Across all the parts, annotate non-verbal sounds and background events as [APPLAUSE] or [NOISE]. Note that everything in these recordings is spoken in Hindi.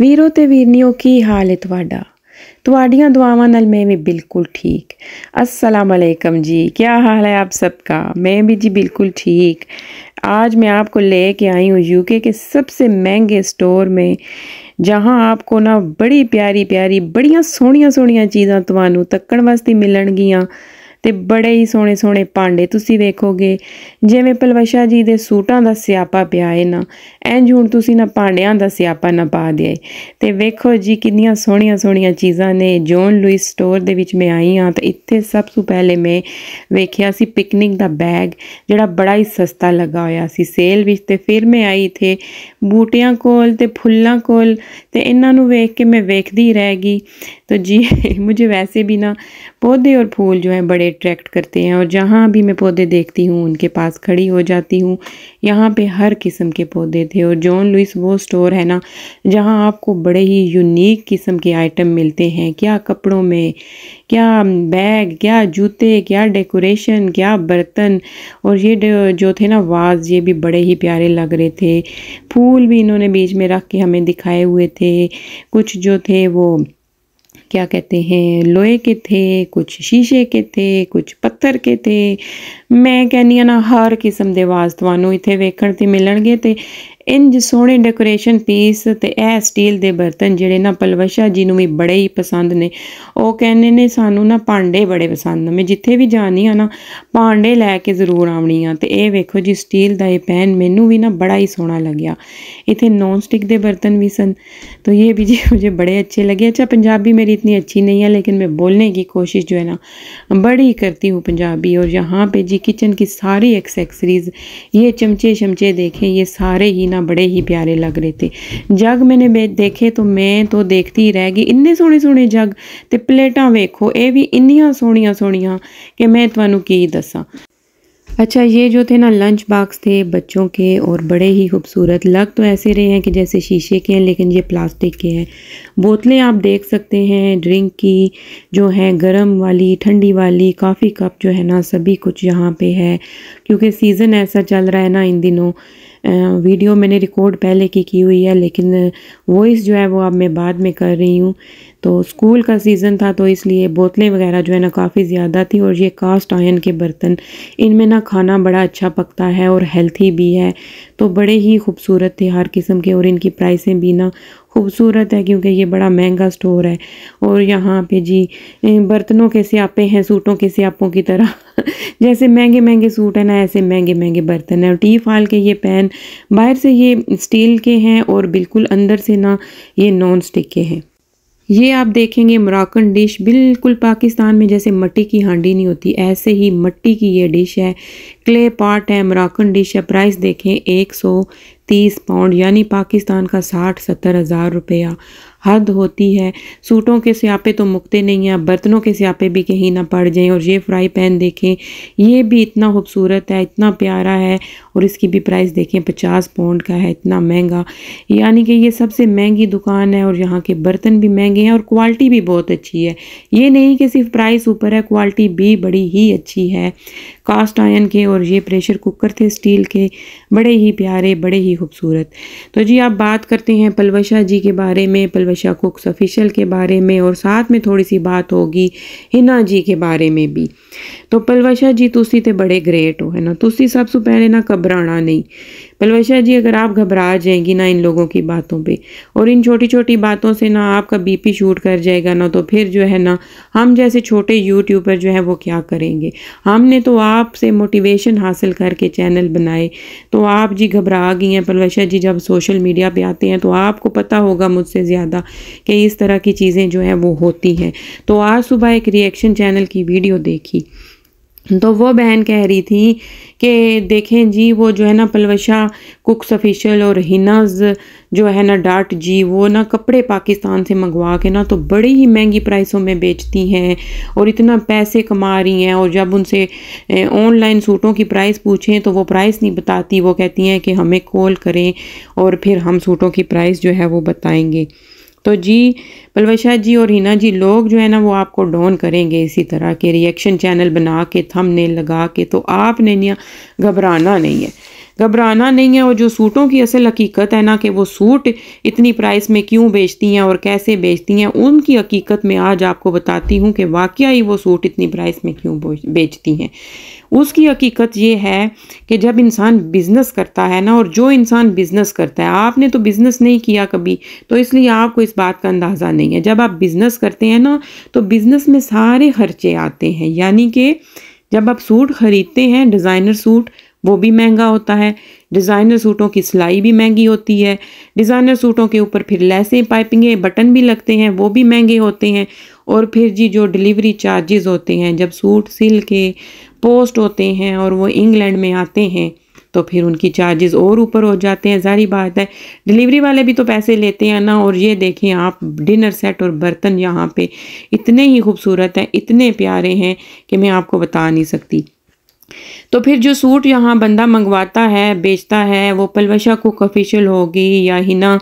વીરો તે વીર નિયો કી હાલત વાડા તવાડિયા દુઆવા માં નલ મે ભી બિલકુલ ઠીક અસલામ અલેકુમ જી ક્યા હાલ હે આપ સબ કા મે ભી જી બિલકુલ ઠીક આજ મે આપકો લે કે આઈ હું યુકે કે સબસે મેંગે સ્ટોર મે જહા આપકો ના બડી પ્યારી પ્યારી બડિયા સોહણિયા સોહણિયા ચીજા તુઆનુ તકણ વાસ્તી મિલન ગિયા ਤੇ ਬੜੇ ਹੀ ਸੋਹਣੇ ਸੋਹਣੇ ਪਾਂਡੇ ਤੁਸੀਂ ਵੇਖੋਗੇ ਜਿਵੇਂ ਪਲਵਸ਼ਾ ਜੀ ਦੇ ਸੂਟਾਂ ਦਾ ਸਿਆਪਾ ਪਿਆ ਹੈ ਨਾ ਐਂ ਹੁਣ ਤੁਸੀਂ ਨਾ ਪਾਂਡਿਆਂ ਦਾ ਸਿਆਪਾ ਨਾ ਪਾ ਦਿਏ ਤੇ ਵੇਖੋ ਜੀ ਕਿੰਨੀਆਂ ਸੋਹਣੀਆਂ ਸੋਹਣੀਆਂ ਚੀਜ਼ਾਂ ਨੇ ਜੋਨ ਲੂਇਸ ਸਟੋਰ ਦੇ ਵਿੱਚ ਮੈਂ ਆਈ ਹਾਂ ਤਾਂ ਇੱਥੇ ਸਭ ਤੋਂ ਪਹਿਲੇ ਮੈਂ ਵੇਖਿਆ ਸੀ ਪਿਕਨਿਕ ਦਾ ਬੈਗ ਜਿਹੜਾ ਬੜਾ ਹੀ ਸਸਤਾ ਲੱਗਾ ਹੋਇਆ ਸੀ ਸੇਲ ਵਿੱਚ ਤੇ ਫਿਰ ਮੈਂ ਆਈ ਥੇ ਬੂਟਿਆਂ ਕੋਲ ਤੇ ਫੁੱਲਾਂ ਕੋਲ ਤੇ ਇਹਨਾਂ ਨੂੰ ਵੇਖ ਕੇ ਮੈਂ ਵੇਖਦੀ ਰਹਿ ਗਈ तो जी [LAUGHS] मुझे वैसे भी ना पौधे और फूल जो हैं बड़े अट्रैक्ट करते हैं और जहाँ भी मैं पौधे देखती हूँ उनके पास खड़ी हो जाती हूँ यहाँ पे हर किस्म के पौधे थे और जॉन लुइस वो स्टोर है ना जहाँ आपको बड़े ही यूनिक किस्म के आइटम मिलते हैं क्या कपड़ों में क्या बैग क्या जूते क्या डेकोरेशन क्या बर्तन और ये जो थे ना वाज ये भी बड़े ही प्यारे लग रहे थे फूल भी इन्होंने बीच में रख के हमें दिखाए हुए थे कुछ जो थे वो क्या कहते हैं लोहे के थे कुछ शीशे के थे ਕੁਝ ਪੱਥਰ ਕੇ ਤੇ ਮੈਂ ਕਹਿੰਨੀ ਆ ਨਾ ਹਰ ਕਿਸਮ ਦੇ ਵਾਸਤਵਾਂ ਨੂੰ ਇੱਥੇ ਵੇਖਣ ਤੇ ਮਿਲਣਗੇ ਤੇ ਇੰਜ ਸੋਹਣੇ ਡੈਕੋਰੇਸ਼ਨ ਪੀਸ ਤੇ ਇਹ ਸਟੀਲ ਦੇ ਬਰਤਨ ਜਿਹੜੇ ਨਾ ਪਲਵਸ਼ਾ ਜੀ ਨੂੰ ਵੀ ਬੜੇ ਹੀ ਪਸੰਦ ਨੇ ਉਹ ਕਹਿੰਦੇ ਨੇ ਸਾਨੂੰ ਨਾ ਭਾਂਡੇ ਬੜੇ ਪਸੰਦ ਨੇ ਮੈਂ ਜਿੱਥੇ ਵੀ ਜਾਣੀ ਆ ਨਾ ਭਾਂਡੇ ਲੈ ਕੇ ਜ਼ਰੂਰ ਆਉਣੀ ਆ ਤੇ ਇਹ ਵੇਖੋ ਜੀ ਸਟੀਲ ਦਾ ਇਹ ਪੈਨ ਮੈਨੂੰ ਵੀ ਨਾ ਬੜਾ ਹੀ ਸੋਹਣਾ ਲੱਗਿਆ ਇਥੇ ਨੌਨ ਸਟਿਕ ਦੇ ਬਰਤਨ ਵੀ ਸਨ ਤੋ ਇਹ ਵੀ ਜੀ ਮੈਨੂੰ ਬੜੇ ਅੱਛੇ ਲੱਗੇ ਅੱਛਾ ਪੰਜਾਬੀ ਮੇਰੀ ਇਤਨੀ ਅੱਛੀ ਨਹੀਂ ਆ ਲੇਕਿਨ ਮੈਂ ਬੋਲਣੇ ਦੀ ਕੋਸ਼ਿਸ਼ ਜੋ ਹੈ ਨਾ ਬੜੀ ਕਰਤੀ ਹੂੰ ਪੰਜਾਬੀ ਔਰ ਯਹਾਂ ਪੇ ਜੀ ਕਿਚਨ ਕੀ ਸਾਰੀ ਐਕਸੈਸਰੀਜ਼ ਇਹ ਚਮਚੇ ਸ਼ਮਚੇ ਦੇਖੇ ਇਹ ਸਾਰੇ ਹੀ ना बड़े ही प्यारे लग रहे थे जग मैंने देखे तो मैं तो देखती ही रह गई इन्ने सोहने सोहने जग तो प्लेटा वेखो ये भी ਇੰਨੀਆਂ सोहनिया सोहनिया कि मैं थानू की दसा अच्छा ये जो थे ना लंच बॉक्स थे बच्चों के और बड़े ही खूबसूरत लग तो ऐसे रहे हैं कि जैसे शीशे के हैं लेकिन ये प्लास्टिक के हैं बोतलें आप देख सकते हैं ड्रिंक की जो है गर्म वाली ठंडी वाली काफ़ी कप जो है ना सभी कुछ यहाँ पे है क्योंकि सीज़न ऐसा चल रहा है ना इन दिनों वीडियो मैंने रिकॉर्ड पहले की की हुई है लेकिन वॉइस जो है वो अब मैं बाद में कर रही हूँ तो स्कूल का सीज़न था तो इसलिए बोतलें वगैरह जो है ना काफ़ी ज़्यादा थी और ये कास्ट आयन के बर्तन इनमें ना खाना बड़ा अच्छा पकता है और हेल्थी भी है तो बड़े ही खूबसूरत थे हर किस्म के और इनकी प्राइसें भी ना खूबसूरत है क्योंकि ये बड़ा महंगा स्टोर है और यहाँ पे जी बर्तनों के स्यापे हैं सूटों के स्यापों की तरह [LAUGHS] जैसे महंगे महंगे सूट हैं ना ऐसे महंगे महंगे बर्तन हैं और टी फाल के ये पैन बाहर से ये स्टील के हैं और बिल्कुल अंदर से ना ये नॉन स्टिक के हैं ये आप देखेंगे मराकन डिश बिल्कुल पाकिस्तान में जैसे मट्टी की हांडी नहीं होती ऐसे ही मट्टी की ये डिश है क्ले पार्ट है मराकन डिश है प्राइस देखें 130 पाउंड यानी पाकिस्तान का साठ सत्तर हज़ार रुपया हद होती है सूटों के स्यापे तो मुकते नहीं हैं बर्तनों के स्यापे भी कहीं ना पड़ जाएं और ये फ्राई पैन देखें ये भी इतना खूबसूरत है इतना प्यारा है और इसकी भी प्राइस देखें पचास पौंड का है इतना महंगा यानी कि ये सबसे महंगी दुकान है और यहाँ के बर्तन भी महंगे हैं और क्वालिटी भी बहुत अच्छी है ये नहीं कि सिर्फ प्राइस ऊपर है क्वालिटी भी बड़ी ही अच्छी है कास्ट आयन के और ये प्रेशर कुकर थे स्टील के बड़े ही प्यारे बड़े ही खूबसूरत तो जी आप बात करते हैं पलवशा जी के बारे में पलवशा वशा कुक्स ऑफिशियल के बारे में और साथ में थोड़ी सी बात होगी हिना जी के बारे में भी तो पलवशा जी तुसी तो बड़े ग्रेट हो है ना तुसी सबसे पहले ना घबराना नहीं बलवशा जी अगर आप घबरा जाएंगी ना इन लोगों की बातों पे और इन छोटी छोटी बातों से ना आपका बीपी शूट कर जाएगा ना तो फिर जो है ना हम जैसे छोटे यूट्यूबर जो है वो क्या करेंगे हमने तो आपसे मोटिवेशन हासिल करके चैनल बनाए तो आप जी घबरा गई हैं बलवशा जी जब सोशल मीडिया पर आते हैं तो आपको पता होगा मुझसे ज़्यादा कि इस तरह की चीज़ें जो हैं वो होती हैं तो आज सुबह एक रिएक्शन चैनल की वीडियो देखी तो वो बहन कह रही थी कि देखें जी वो जो है ना पलवशा कुक्स ऑफिशियल और हिनाज जो है ना डाट जी वो ना कपड़े पाकिस्तान से मंगवा के ना तो बड़ी ही महंगी प्राइसों में बेचती हैं और इतना पैसे कमा रही हैं और जब उनसे ऑनलाइन सूटों की प्राइस पूछें तो वो प्राइस नहीं बताती वो कहती हैं कि हमें कॉल करें और फिर हम सूटों की प्राइस जो है वो बताएँगे तो जी पलवशा जी और हिना जी लोग जो है ना वो आपको डोन करेंगे इसी तरह के रिएक्शन चैनल बना के थमने लगा के तो आपने ना घबराना नहीं है घबराना नहीं है और जो सूटों की असल हकीकत है ना कि वो सूट इतनी प्राइस में क्यों बेचती हैं और कैसे बेचती हैं उनकी हकीकत में आज आपको बताती हूँ कि वाकई वो सूट इतनी प्राइस में क्यों बेचती हैं उसकी हकीकत ये है कि जब इंसान बिज़नेस करता है ना और जो इंसान बिज़नेस करता है आपने तो बिज़नेस नहीं किया कभी तो इसलिए आपको इस बात का अंदाज़ा नहीं है जब आप बिज़नेस करते हैं ना तो बिज़नेस में सारे खर्चे आते हैं यानी कि जब आप सूट ख़रीदते हैं डिज़ाइनर सूट वो भी महंगा होता है डिज़ाइनर सूटों की सिलाई भी महंगी होती है डिज़ाइनर सूटों के ऊपर फिर लैसें पाइपिंगें बटन भी लगते हैं वो भी महंगे होते हैं और फिर जी जो डिलीवरी चार्जेस होते हैं जब सूट सिल के पोस्ट होते हैं और वो इंग्लैंड में आते हैं तो फिर उनकी चार्जेस और ऊपर हो जाते हैं जारी बात है डिलीवरी वाले भी तो पैसे लेते हैं ना और ये देखें आप डिनर सेट और बर्तन यहाँ पे इतने ही खूबसूरत हैं इतने प्यारे हैं कि मैं आपको बता नहीं सकती तो फिर जो सूट यहाँ बंदा मंगवाता है बेचता है वो पलवशा कुक ऑफिशियल होगी या हिना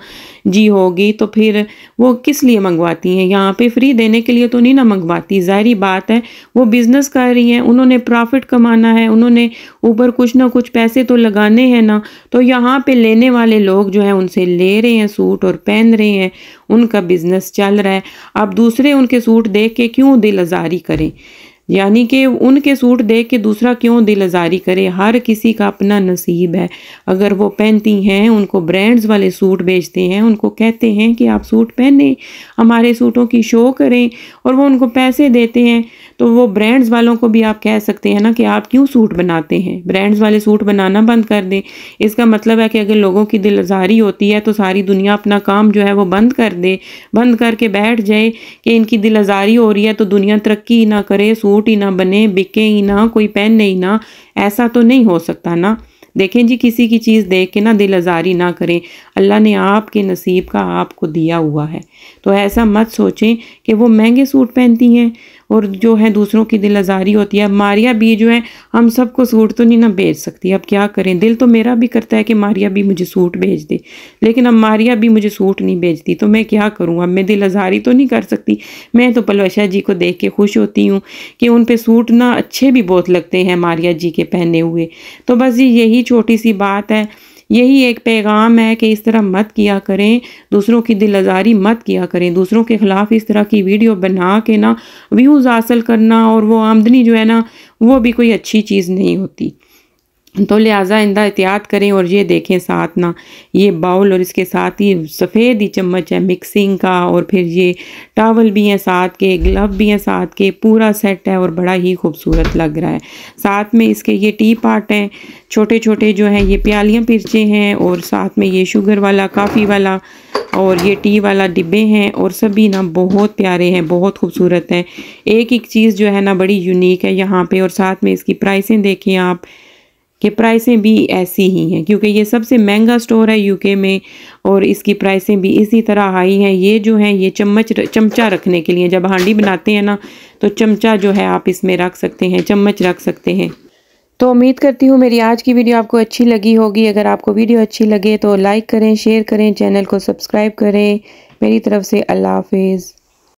जी होगी तो फिर वो किस लिए मंगवाती हैं यहाँ पे फ्री देने के लिए तो नहीं ना मंगवाती ज़ाहरी बात है वो बिज़नेस कर रही हैं उन्होंने प्रॉफिट कमाना है उन्होंने ऊपर कुछ ना कुछ पैसे तो लगाने हैं ना तो यहाँ पे लेने वाले लोग जो हैं उनसे ले रहे हैं सूट और पहन रहे हैं उनका बिज़नेस चल रहा है अब दूसरे उनके सूट देख के क्यों दिल आज़ारी करें यानी कि उनके सूट देख के दूसरा क्यों दिल आज़ारी करे हर किसी का अपना नसीब है अगर वो पहनती हैं उनको ब्रांड्स वाले सूट बेचते हैं उनको कहते हैं कि आप सूट पहने हमारे सूटों की शो करें और वो उनको पैसे देते हैं तो वो ब्रांड्स वालों को भी आप कह सकते हैं ना कि आप क्यों सूट बनाते हैं ब्रांड्स वाले सूट बनाना बंद कर दें इसका मतलब है कि अगर लोगों की दिल आज़ारी होती है तो सारी दुनिया अपना काम जो है वो बंद कर दे बंद करके बैठ जाए कि इनकी दिल आज़ारी हो रही है तो दुनिया तरक्की ना करे सूट सूट ही ना बने बिके ही ना कोई पहने ही ना ऐसा तो नहीं हो सकता ना देखें जी किसी की चीज़ देख के ना दिल आज़ारी ना करें अल्लाह ने आपके नसीब का आपको दिया हुआ है तो ऐसा मत सोचें कि वो महंगे सूट पहनती हैं और जो है दूसरों की दिल आज़ारी होती है मारिया भी जो है हम सबको सूट तो नहीं ना भेज सकती अब क्या करें दिल तो मेरा भी करता है कि मारिया भी मुझे सूट भेज दे लेकिन अब मारिया भी मुझे सूट नहीं भेजती तो मैं क्या करूँ अब मैं दिल आज़ारी तो नहीं कर सकती मैं तो पलवशा जी को देख के खुश होती हूँ कि उन पर सूट ना अच्छे भी बहुत लगते हैं मारिया जी के पहने हुए तो बस ये यही छोटी सी बात है यही एक पैगाम है कि इस तरह मत किया करें दूसरों की दिल आज़ारी मत किया करें दूसरों के ख़िलाफ़ इस तरह की वीडियो बना के ना व्यूज़ हासिल करना और वो आमदनी जो है ना वो भी कोई अच्छी चीज़ नहीं होती तो लिहाजा इंदा एहतियात करें और ये देखें साथ ना ये बाउल और इसके साथ ही सफ़ेद ही चम्मच है मिक्सिंग का और फिर ये टावल भी हैं साथ के ग्लव भी हैं साथ के पूरा सेट है और बड़ा ही खूबसूरत लग रहा है साथ में इसके ये टी पार्ट हैं छोटे छोटे जो हैं ये प्यालियाँ पिरचे हैं और साथ में ये शुगर वाला काफ़ी वाला और ये टी वाला डिब्बे हैं और सभी ना बहुत प्यारे हैं बहुत खूबसूरत हैं एक एक चीज़ जो है ना बड़ी यूनिक है यहाँ पर और साथ में इसकी प्राइसें देखें आप कि प्राइसें भी ऐसी ही हैं क्योंकि ये सबसे महंगा स्टोर है यूके में और इसकी प्राइसें भी इसी तरह हाई हैं ये जो है ये चम्मच चमचा रखने के लिए जब हांडी बनाते हैं ना तो चमचा जो है आप इसमें रख सकते हैं चम्मच रख सकते हैं तो उम्मीद करती हूँ मेरी आज की वीडियो आपको अच्छी लगी होगी अगर आपको वीडियो अच्छी लगे तो लाइक करें शेयर करें चैनल को सब्सक्राइब करें मेरी तरफ से अल्लाह हाफिज़